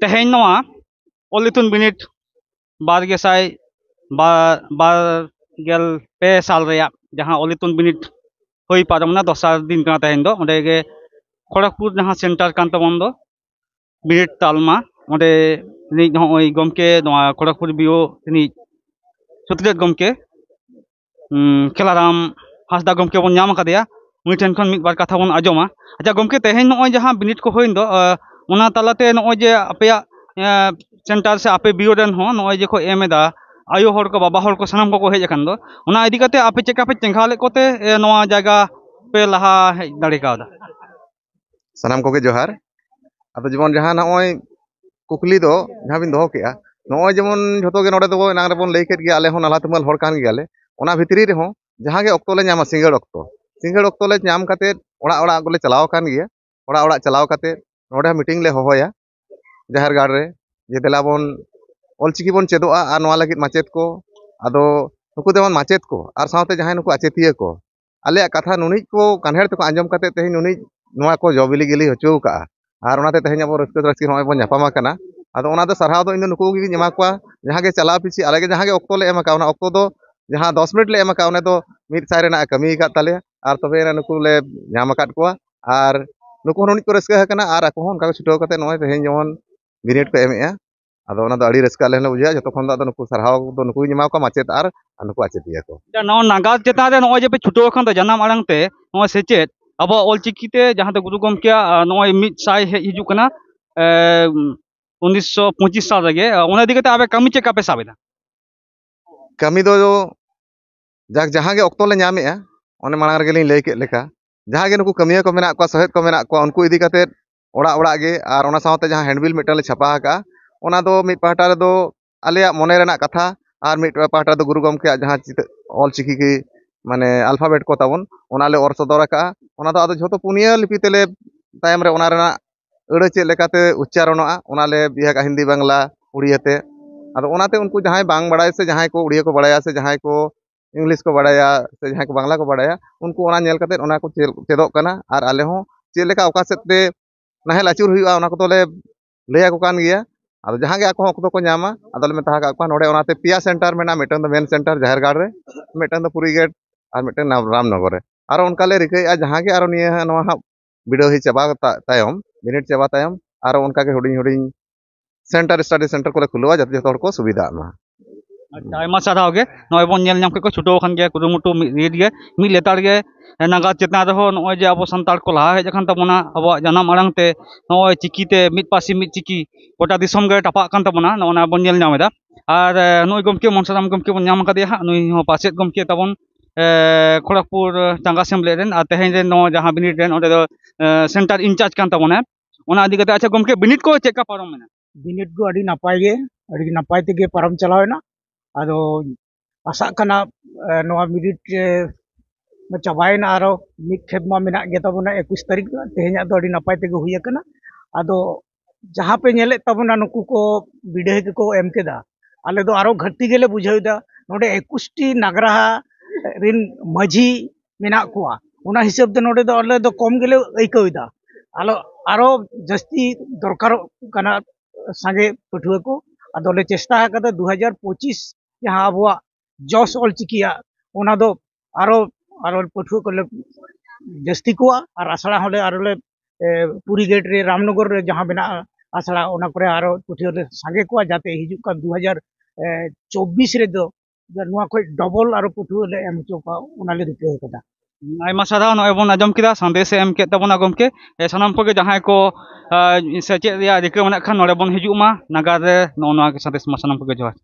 ᱛᱮᱦᱮᱧ ᱱᱚᱣᱟ ᱚᱞ ᱤᱛᱩᱱ ᱵᱤᱱᱤᱰ ᱵᱟᱨ ᱜᱮᱥᱟᱭ ᱵᱟᱨ ᱜᱮᱞ ᱯᱮ ᱥᱟᱞ ᱨᱮᱭᱟᱜ ᱡᱟᱦᱟᱸ ᱚᱞ ᱤᱛᱩᱱ ᱵᱤᱱᱤᱰ ᱦᱩᱭ ᱯᱟᱨᱚᱢᱱᱟ ᱫᱚᱥᱟᱨ ᱫᱤᱱ ᱠᱟᱱᱟ ᱛᱮᱦᱮᱧ ᱫᱚ ᱚᱸᱰᱮ ᱜᱮ ᱠᱷᱚᱲᱚᱜᱽᱯᱩᱨ ᱡᱟᱦᱟᱸ ᱥᱮᱱᱴᱟᱨ ᱠᱟᱱ ᱛᱟᱵᱚᱱ ᱫᱚ ᱵᱤᱱᱤᱰ ᱛᱟᱞᱢᱟ ᱚᱸᱰᱮ ᱨᱤᱱᱤᱡ ᱱᱚᱜᱼᱚᱭ ᱜᱚᱢᱠᱮ ᱱᱚᱣᱟ ᱠᱷᱚᱲᱚᱜᱽᱯᱩᱨ ᱵᱤᱭᱳ ᱨᱤᱱᱤᱡ ᱥᱚᱛᱤᱡᱟᱹᱛ ᱜᱚᱢᱠᱮ ᱠᱷᱮᱞᱟᱨᱟᱢ ᱦᱟᱸᱥᱫᱟ ᱜᱚᱢᱠᱮ ᱵᱚᱱ ᱧᱟᱢ ᱟᱠᱟᱫᱮᱭᱟ ᱩᱱᱤ ᱴᱷᱮᱱ ᱠᱷᱚᱱ ᱢᱤᱫ ᱵᱟᱨ ᱠᱟᱛᱷᱟ ᱵᱚᱱ ᱟᱸᱡᱚᱢᱟ ᱟᱪᱪᱷᱟ ᱜᱚᱢᱠᱮ ᱛᱮᱦᱮᱧ ᱱᱚᱜᱼᱚᱭ ᱡᱟᱦᱟᱸ ᱵᱤᱱᱤᱰ ᱠᱚ ᱦᱩᱭᱮᱱ ᱫᱚ ᱚᱱᱟ ᱛᱟᱞᱟᱛᱮ ᱱᱚᱜᱼᱚᱭ ᱡᱮ ᱟᱯᱮᱭᱟᱜ ᱥᱮᱱᱴᱟᱨ ᱥᱮ ᱟᱯᱮ ᱵᱤᱭᱳ ᱨᱮᱱ ᱦᱚᱸ ᱱᱚᱜᱼᱚᱭ ᱡᱮᱠᱚ ᱮᱢ ᱮᱫᱟ ᱟᱭᱳ ᱦᱚᱲ ᱠᱚ ᱵᱟᱵᱟ ᱦᱚᱲ ᱠᱚ ᱥᱟᱱᱟᱢ ᱠᱚᱠᱚ ᱦᱮᱡ ᱟᱠᱟᱱ ᱫᱚ ᱚᱱᱟ ᱤᱫᱤ ᱠᱟᱛᱮ ᱟᱯᱮ ᱪᱮᱠᱟ ᱯᱮ ᱪᱮᱸᱜᱷᱟᱣ ᱞᱮᱫ ᱠᱚᱛᱮ ᱱᱚᱣᱟ ᱡᱟᱭᱜᱟ ᱯᱮ ᱞᱟᱦᱟ ᱦᱮᱡ ᱫᱟᱲᱮ ᱠᱟᱣᱫᱟ ᱥᱟᱱᱟᱢ ᱠᱚᱜᱮ ᱡᱚᱦᱟᱨ ᱟᱫᱚ ᱡᱮᱢᱚᱱ ᱡᱟᱦᱟᱸ ᱱᱚᱜᱼᱚᱭ ᱠᱩᱠᱞᱤ ᱫᱚ ᱡᱟᱦᱟᱸ ᱵᱤᱱ ᱫᱚᱦᱚ ᱠᱮᱜᱼᱟ ᱱᱚᱜᱼᱚᱭ ᱡᱮᱢᱚᱱ ᱡᱷᱚᱛᱚ ᱜᱮ ᱱᱚᱰᱮ ᱫᱚ ᱮᱱᱟᱝ ᱨᱮᱵᱚᱱ ᱞᱟᱹᱭ ᱠᱮᱫ ᱜᱮᱭᱟ ᱟᱞᱮ ᱦᱚᱸ ᱱᱟᱞᱦᱟ ᱛᱩᱢᱟᱹᱞ ᱦᱚᱲ ᱠᱟᱱ ᱜᱮᱭᱟᱞᱮ ᱚᱱᱟ ᱵᱷᱤᱛᱨᱤ ᱨᱮᱦᱚᱸ ᱡᱟᱦᱟᱸ ᱜᱮ ᱚᱠᱛᱚ ᱞᱮ ᱧᱟᱢᱟ ᱥᱤᱸᱜᱟᱹᱲ ᱚᱠᱛᱚ ᱥᱤᱸᱜᱟᱹᱲ ᱚᱠᱛᱚ ᱞᱮ ᱧᱟᱢ ᱠᱟᱛᱮᱫ ᱚᱲᱟᱜ ᱚᱲᱟᱜ ᱜᱮᱞᱮ ᱪᱟᱞᱟᱣ ᱟᱠᱟᱱ ᱜᱮᱭᱟ ᱚᱲᱟᱜ ᱚᱲᱟᱜ ᱪᱟᱞᱟᱣ ᱠᱟᱛᱮᱫ ना मीटिंग हहया जहर गाड़े जे दिला बन अलचिक बन चेदा माचेद को अब नुक जमान माचेद को और साथ जहाँ नुक आचेतिया को आले कथा नुनिज को कानड़ आजम करते तेज नुनिज ना को जबिली गिली हचुका तेज अब रस्क रास्क नापामा अब सारा इन नुक जहाँ चलाव पीछे अलगे जहाँ वक्तोलेमका वक्त जहाँ दस मिनट लेमका मिद सैन कमी तब नुक लेमक और नुक रहा छुटे तेहे जमन बिनेट को एमे अब अभी रेस बुझे जो खुद सारा माचे और नुक आचेदी को नागर चेतना नो जे पे छुटे जाना आड़ते सेचेद अब अलचिकीते गुरु गमक नई हे हजना उन्नीस पचिस साल उनके अब कमी चेक पे सबे कमी जहाँ जहाँ अक्तोले मांग रही लैक जहाँ कमिया को मे सहेद को उनको इदीकते हैंडविल मिट्टे छापा मिट पाहटा दो आल मनेर कथा और मिट पाहटा गुरु गमे जहाँ चित ऑल चिकी की मानने आलफाबेट को ताबले और सदर का तो जो तो पुनिया लिपितेले तमरे अड़ चेकते उच्चारण बिहार हिंदी बांगला उड़िया अब उनको जहाँ बाड़ा से जहाँ को उड़िया को बड़ा से जहाँ को इंग्लिस को बाढ़ा से बांगला को बड़ा उनको चेदना और आलह चलका अका सदे नाहे आचुर लैकान अब जहाँ के अक्त को तो नामा ना पिया सेन्टर में मेन सेन्टर जहरगढ़ में पुरी गेट और मिट्ट रामनगर और उनके रिकाया जहाँ हाँ, के बीड़ ही चाबाम मिनिट चाबा और उनका हूँ हूँ सेन्टर स्टाडी सेन्टर को खुलवा जो जो सुविधा सारा गे नोबन को छुटो खान गे कुमुट रेगे मी लेतार गे नागा चेतना रहो नोजे अब सानार को लहा हजन तब अब जनम आड़ते नोए चिकीते पासी मी चिकी गोटा दिसम गे टापा तब नोनाबे और नई गमक मनसा राम गमक बन हाँ नई पासे गमक तबन खड़गपुर चांगा सेमलेन तेहन जहाँ बनीटर नोट सेन्टर इनचार्ज कराने अच्छा गमक बनीट को चेक पारमें बनीट को नपाय नपायतेम चलावना आशा मैं चाबाना आरो मिद खेपमा एक तारीख तेहे नपायत जहाँपे नेलेबा नुक को बीडे को एमके आले दो आरो घाटी के बुझेदा ना एक नागरा रिन मजी को हिसाब से ना दो अले कम गे आईकदा आलो आरो जस्ती दरकार सागे पठुआ को अदले चेस्टा दो पचिस ᱡᱟᱦᱟᱸ ᱟᱵᱚᱣᱟᱜ ᱡᱚᱥ ᱚᱞ ᱪᱤᱠᱤᱭᱟ ᱚᱱᱟ ᱫᱚ ᱟᱨᱚ ᱟᱨᱚ ᱯᱟᱹᱴᱷᱩᱣᱟᱹ ᱠᱚᱞᱮ ᱡᱟᱹᱥᱛᱤ ᱠᱚᱣᱟ ᱟᱨ ᱟᱥᱲᱟ ᱦᱚᱸᱞᱮ ᱟᱨᱚᱞᱮ ᱯᱩᱨᱤ ᱜᱮᱴ ᱨᱮ ᱨᱟᱢᱱᱚᱜᱚᱨ ᱨᱮ ᱡᱟᱦᱟᱸ ᱢᱮᱱᱟᱜᱼᱟ ᱟᱥᱲᱟ ᱚᱱᱟ ᱠᱚᱨᱮ ᱟᱨᱚ ᱯᱟᱹᱴᱷᱩᱣᱟᱹ ᱞᱮ ᱥᱟᱸᱜᱮ ᱠᱚᱣᱟ ᱡᱟᱛᱮ ᱦᱤᱡᱩᱜ ᱠᱟᱱ ᱫᱩ ᱦᱟᱡᱟᱨ ᱪᱚᱵᱵᱤᱥ ᱨᱮᱫᱚ ᱱᱚᱣᱟ ᱠᱷᱚᱡ ᱰᱚᱵᱚᱞ ᱟᱨᱚ ᱯᱟᱹᱴᱷᱩᱣᱟᱹ ᱞᱮ ᱮᱢ ᱦᱚᱪᱚ ᱠᱚᱣᱟ ᱚᱱᱟᱞᱮ ᱨᱤᱠᱟᱹ ᱟᱠᱟᱫᱟ आयमा सारा नोबन आजम के संदेश एम के गमके सामान को जहाँ को सेचे रिका मे खान नोबन हजूमा नागारे ना संदेश सामान को जोहार